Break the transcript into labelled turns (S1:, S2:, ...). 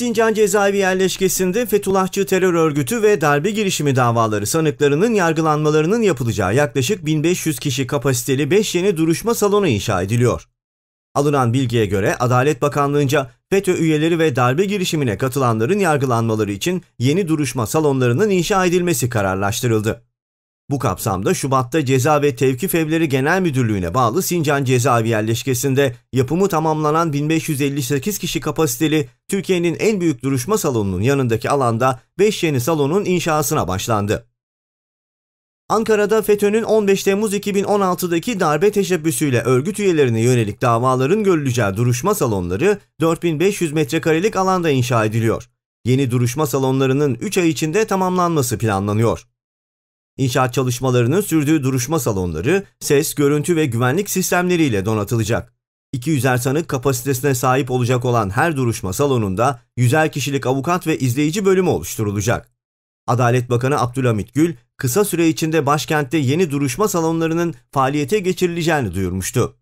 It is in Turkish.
S1: Sincan Cezaevi Yerleşkesi'nde Fethullahçı terör örgütü ve darbe girişimi davaları sanıklarının yargılanmalarının yapılacağı yaklaşık 1500 kişi kapasiteli 5 yeni duruşma salonu inşa ediliyor. Alınan bilgiye göre Adalet Bakanlığı'nca FETÖ üyeleri ve darbe girişimine katılanların yargılanmaları için yeni duruşma salonlarının inşa edilmesi kararlaştırıldı. Bu kapsamda Şubat'ta Ceza ve Tevkif Evleri Genel Müdürlüğü'ne bağlı Sincan Cezaevi yerleşkesinde yapımı tamamlanan 1558 kişi kapasiteli Türkiye'nin en büyük duruşma salonunun yanındaki alanda 5 yeni salonun inşasına başlandı. Ankara'da FETÖ'nün 15 Temmuz 2016'daki darbe teşebbüsüyle örgüt üyelerine yönelik davaların görüleceği duruşma salonları 4500 metrekarelik alanda inşa ediliyor. Yeni duruşma salonlarının 3 ay içinde tamamlanması planlanıyor. İnşaat çalışmalarının sürdüğü duruşma salonları ses, görüntü ve güvenlik sistemleriyle donatılacak. 200'er sanık kapasitesine sahip olacak olan her duruşma salonunda 100'er kişilik avukat ve izleyici bölümü oluşturulacak. Adalet Bakanı Abdülhamit Gül, kısa süre içinde başkentte yeni duruşma salonlarının faaliyete geçirileceğini duyurmuştu.